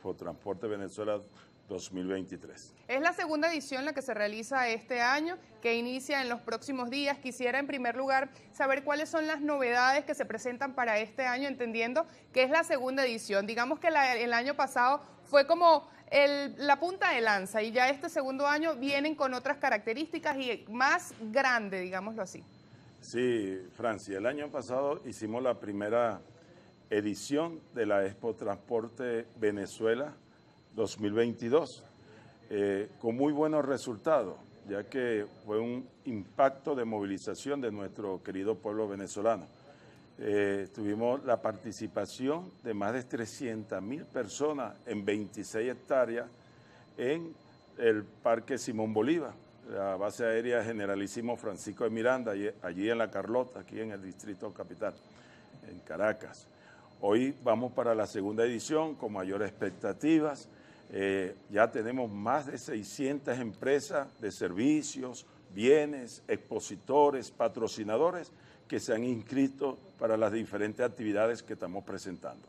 Por Transporte Venezuela 2023. Es la segunda edición la que se realiza este año, que inicia en los próximos días. Quisiera en primer lugar saber cuáles son las novedades que se presentan para este año, entendiendo que es la segunda edición. Digamos que el año pasado fue como la punta de lanza y ya este segundo año vienen con otras características y más grande, digámoslo así. Sí, Francia, el año pasado hicimos la primera edición de la Expo Transporte Venezuela 2022, eh, con muy buenos resultados, ya que fue un impacto de movilización de nuestro querido pueblo venezolano. Eh, tuvimos la participación de más de 300 mil personas en 26 hectáreas en el Parque Simón Bolívar, la base aérea Generalísimo Francisco de Miranda, allí en La Carlota, aquí en el Distrito Capital, en Caracas. Hoy vamos para la segunda edición con mayores expectativas. Eh, ya tenemos más de 600 empresas de servicios, bienes, expositores, patrocinadores que se han inscrito para las diferentes actividades que estamos presentando.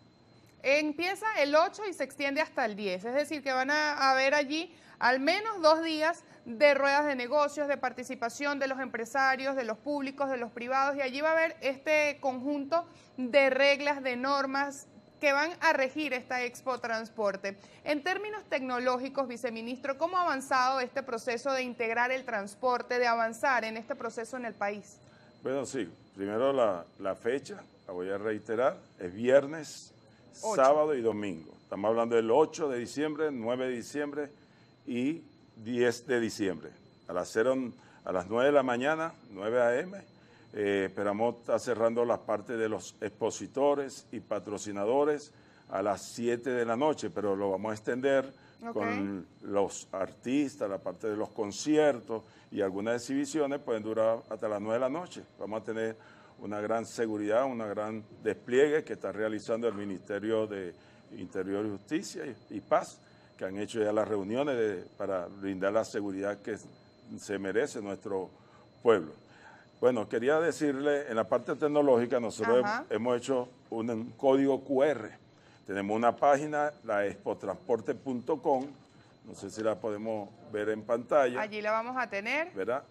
Empieza el 8 y se extiende hasta el 10, es decir, que van a haber allí al menos dos días de ruedas de negocios, de participación de los empresarios, de los públicos, de los privados, y allí va a haber este conjunto de reglas, de normas, que van a regir esta Expo Transporte. En términos tecnológicos, viceministro, ¿cómo ha avanzado este proceso de integrar el transporte, de avanzar en este proceso en el país? Bueno, sí, primero la, la fecha, la voy a reiterar, es viernes sábado y domingo. Estamos hablando del 8 de diciembre, 9 de diciembre y 10 de diciembre. A las, a las 9 de la mañana, 9 a.m., eh, esperamos estar cerrando la parte de los expositores y patrocinadores a las 7 de la noche, pero lo vamos a extender con los artistas, la parte de los conciertos y algunas exhibiciones pueden durar hasta las 9 de la noche. Vamos a tener una gran seguridad, un gran despliegue que está realizando el Ministerio de Interior Justicia y, Paz, que han hecho ya las reuniones para brindar la seguridad que se merece nuestro pueblo. Bueno, quería decirle, en la parte tecnológica nosotros hemos hecho un, código QR. Tenemos una página, la expotransporte.com, no sé si la podemos ver en pantalla. Allí la vamos a tener. ¿Verdad?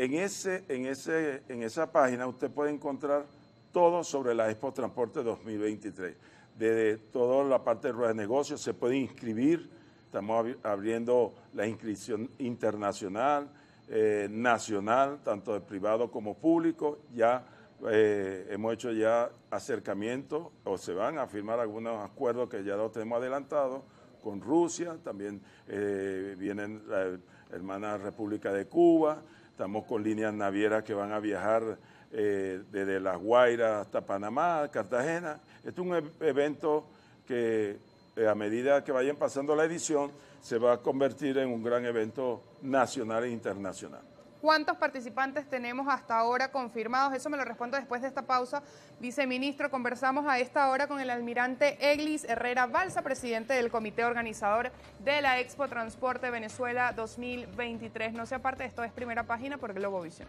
En, ese, en, ese, en esa página usted puede encontrar todo sobre la Expo Transporte 2023, desde toda la parte de ruedas de negocios, se puede inscribir, estamos abriendo la inscripción internacional, eh, nacional, tanto de privado como público, ya eh, hemos hecho ya acercamientos o se van a firmar algunos acuerdos que ya los tenemos adelantados con Rusia, también eh, vienen la hermana República de Cuba, Estamos con líneas navieras que van a viajar eh, desde Las Guairas hasta Panamá, Cartagena. Este es un e-, evento que eh, a medida que vayan pasando la edición se va a convertir en un gran evento nacional e internacional. ¿Cuántos participantes tenemos hasta ahora confirmados? Eso me lo respondo después de esta pausa. Viceministro, conversamos a esta hora con el almirante Eglis Herrera Balsa, presidente del comité organizador de la Expo Transporte Venezuela 2023. No se aparte, esto es primera página por Globovisión.